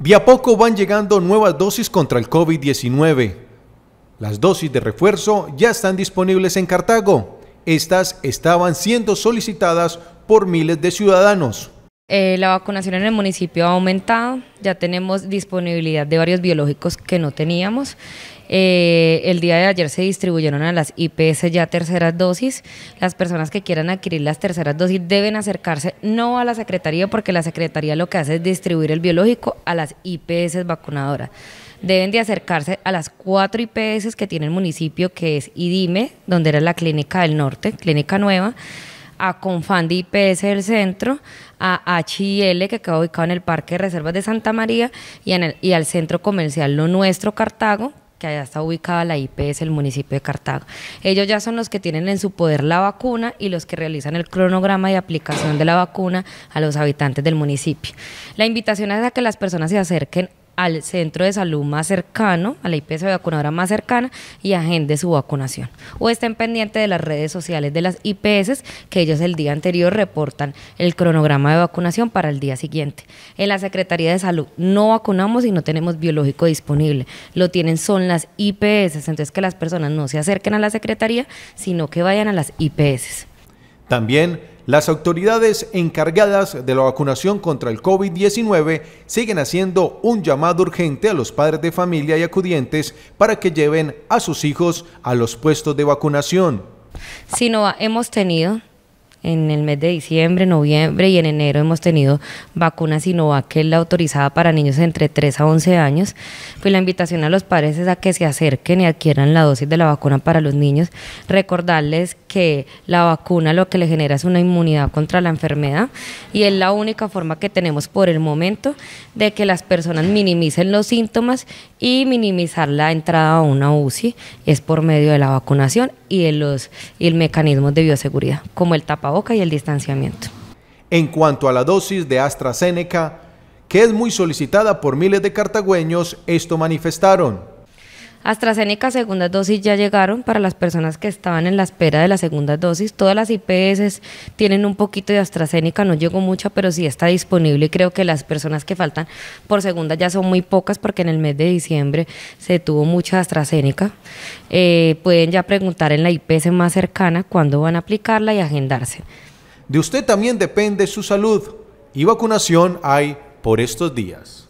De poco van llegando nuevas dosis contra el COVID-19. Las dosis de refuerzo ya están disponibles en Cartago. Estas estaban siendo solicitadas por miles de ciudadanos. Eh, la vacunación en el municipio ha aumentado, ya tenemos disponibilidad de varios biológicos que no teníamos. Eh, el día de ayer se distribuyeron a las IPS ya terceras dosis. Las personas que quieran adquirir las terceras dosis deben acercarse no a la Secretaría porque la Secretaría lo que hace es distribuir el biológico a las IPS vacunadoras deben de acercarse a las cuatro IPS que tiene el municipio, que es IDIME, donde era la Clínica del Norte, Clínica Nueva, a Confandi IPS del centro, a HIL que queda ubicado en el Parque de Reservas de Santa María y, al Centro Comercial Lo Nuestro Cartago, que allá está ubicada la IPS, el municipio de Cartago. Ellos ya son los que tienen en su poder la vacuna y los que realizan el cronograma de aplicación de la vacuna a los habitantes del municipio. La invitación es a que las personas se acerquen al centro de salud más cercano, a la IPS vacunadora más cercana y agende su vacunación. O estén pendientes de las redes sociales de las IPS que ellos el día anterior reportan el cronograma de vacunación para el día siguiente. En la Secretaría de Salud no vacunamos y no tenemos biológico disponible. Lo tienen son las IPS, entonces que las personas no se acerquen a la Secretaría, sino que vayan a las IPS. También las autoridades encargadas de la vacunación contra el COVID-19 siguen haciendo un llamado urgente a los padres de familia y acudientes para que lleven a sus hijos a los puestos de vacunación. Si no, hemos tenido en el mes de diciembre, noviembre y en enero hemos tenido vacunas Sinovac, que es la autorizada para niños entre 3 a 11 años. Pues la invitación a los padres es a que se acerquen y adquieran la dosis de la vacuna para los niños. Recordarles que la vacuna lo que le genera es una inmunidad contra la enfermedad y es la única forma que tenemos por el momento de que las personas minimicen los síntomas y minimizar la entrada a una UCI es por medio de la vacunación y los el mecanismos de bioseguridad, como el tapaboca y el distanciamiento. En cuanto a la dosis de AstraZeneca, que es muy solicitada por miles de cartagüeños, esto manifestaron. AstraZeneca segunda dosis ya llegaron para las personas que estaban en la espera de la segunda dosis. Todas las IPS tienen un poquito de AstraZeneca, no llegó mucha, pero sí está disponible y creo que las personas que faltan por segunda ya son muy pocas porque en el mes de diciembre se tuvo mucha AstraZeneca. Eh, pueden ya preguntar en la IPS más cercana cuándo van a aplicarla y agendarse. De usted también depende su salud y vacunación hay por estos días.